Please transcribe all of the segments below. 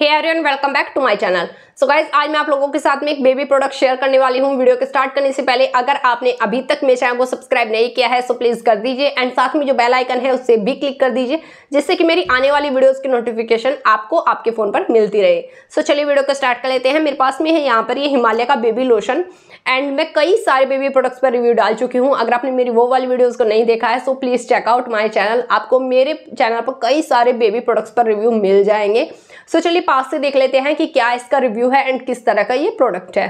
Hey everyone, welcome back to my channel. So so guys आज मैं आप लोगों के साथ में एक बेबी प्रोडक्ट शेयर करने वाली हूँ वीडियो के स्टार्ट करने से पहले अगर आपने अभी तक मेरे चैनल को सब्सक्राइब नहीं किया है सो प्लीज़ कर दीजिए एंड साथ में जो बेल आइकन है उससे भी क्लिक कर दीजिए जिससे कि मेरी आने वाली वीडियोज़ की नोटिफिकेशन आपको आपके फ़ोन पर मिलती रहे सो so चलिए वीडियो को स्टार्ट कर लेते हैं मेरे पास में है यहाँ पर ये हिमालय का बेबी लोशन एंड मैं कई सारे बेबी प्रोडक्ट्स पर रिव्यू डाल चुकी हूँ अगर आपने मेरी वो वाली वीडियोज़ को नहीं देखा है so please check out my channel आपको मेरे चैनल पर कई सारे बेबी प्रोडक्ट्स पर रिव्यू मिल जाएंगे सो चलिए पास से देख लेते हैं कि क्या इसका रिव्यू वैल्यू है एंड किस तरह का ये प्रोडक्ट है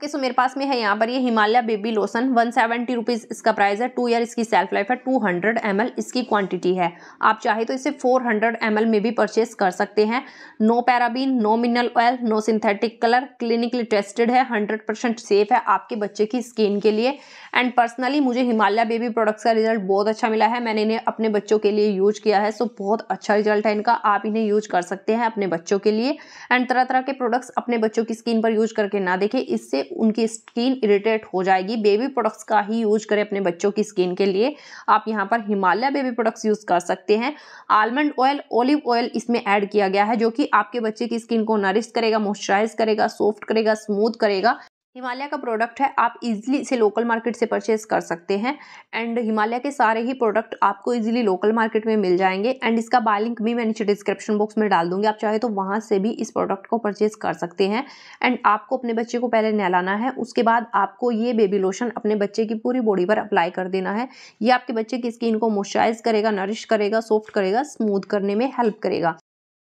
ओके सो मेरे पास में है यहाँ पर ये Himalaya baby lotion one seventy rupees इसका प्राइस है टू ईयर इसकी सेल्फ लाइफ है टू हंड्रेड एम एल इसकी क्वांटिटी है आप चाहे तो इसे फोर हंड्रेड एम एल में भी परचेस कर सकते हैं no paraben no mineral oil no synthetic colour clinically tested है हंड्रेड परसेंट सेफ है आपके बच्चे की स्किन के लिए एंड पर्सनली मुझे हिमालय बेबी प्रोडक्ट्स का रिजल्ट बहुत अच्छा मिला है मैंने इन्हें अपने बच्चों के लिए यूज किया है सो बहुत अच्छा रिजल्ट है इनका आप इन्हें यूज कर सकते हैं अपने बच्चों के लिए एंड तरह तरह के प्रोडक्ट्स अपने बच्चों की स्किन पर यूज करके ना देखें इससे उनकी स्किन इरिटेट हो जाएगी बेबी प्रोडक्ट्स का ही यूज करें अपने बच्चों की स्किन के लिए आप यहाँ पर हिमालय बेबी प्रोडक्ट्स यूज़ कर सकते हैं आलमंड ऑयल ओलिव ऑयल इसमें ऐड किया गया है जो कि आपके बच्चे की स्किन को नरिश करेगा मॉइस्चराइज करेगा सॉफ्ट करेगा स्मूथ करेगा हिमालय का प्रोडक्ट है आप इजीली इसे लोकल मार्केट से परचेज कर सकते हैं एंड हिमालय के सारे ही प्रोडक्ट आपको इजीली लोकल मार्केट में मिल जाएंगे एंड इसका बाय लिंक भी मैं नीचे डिस्क्रिप्शन बॉक्स में डाल दूंगी आप चाहे तो वहाँ से भी इस प्रोडक्ट को परचेज कर सकते हैं एंड आपको अपने बच्चे को पहले नहलाना है उसके बाद आपको ये बेबी लोशन अपने बच्चे की पूरी बॉडी पर अप्लाई कर देना है ये आपके बच्चे की स्किन को मॉइस्चराइज करेगा नरिश करेगा सॉफ्ट करेगा स्मूथ करने में हेल्प करेगा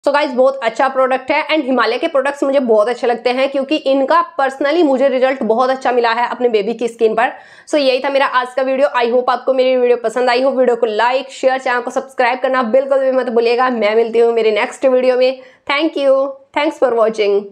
सो so गाइज बहुत अच्छा प्रोडक्ट है एंड हिमालय के प्रोडक्ट्स मुझे बहुत अच्छे लगते हैं क्योंकि इनका पर्सनली मुझे रिजल्ट बहुत अच्छा मिला है अपने बेबी की स्किन पर सो so यही था मेरा आज का वीडियो आई होप आपको मेरी वीडियो पसंद आई हो वीडियो को लाइक शेयर चैनल को सब्सक्राइब करना बिल्कुल भी मत भूलिएगा मैं मिलती हूँ मेरे नेक्स्ट वीडियो में thank you thanks for watching